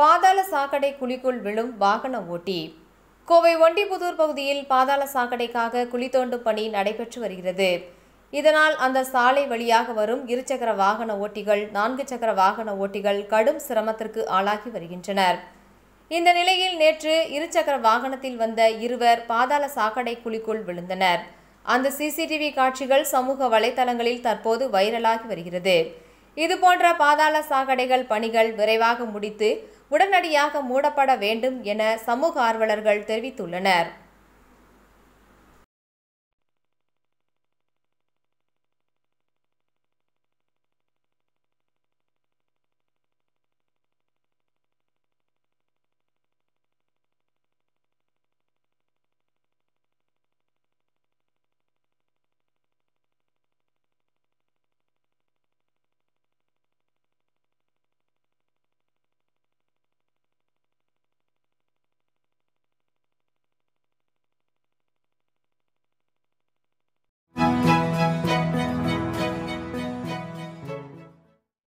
பாதாள சாக்கடை குழிக்குள் விழும் வாகன ஓட்டி கோவை ஒண்டிபுதூர் பகுதியில் பாதாள சாக்கடைக்காக குழி தோண்டும் பணி நடைபெற்று வருகிறது இதனால் அந்த சாலை வழியாக வரும் இருசக்கர வாகன ஓட்டிகள் நான்கு சக்கர வாகன ஓட்டிகள் கடும் சிரமத்திற்கு ஆளாகி வருகின்றனர் இந்த நிலையில் நேற்று இருசக்கர வாகனத்தில் வந்த இருவர் பாதாள சாக்கடை குழிக்குள் விழுந்தனர் அந்த சிசிடிவி காட்சிகள் சமூக வலைதளங்களில் தற்போது வைரலாகி வருகிறது இதுபோன்ற பாதாள சாகடைகள் பணிகள் விரைவாக முடித்து உடனடியாக மூடப்பட வேண்டும் என சமூக ஆர்வலர்கள் தெரிவித்துள்ளனர்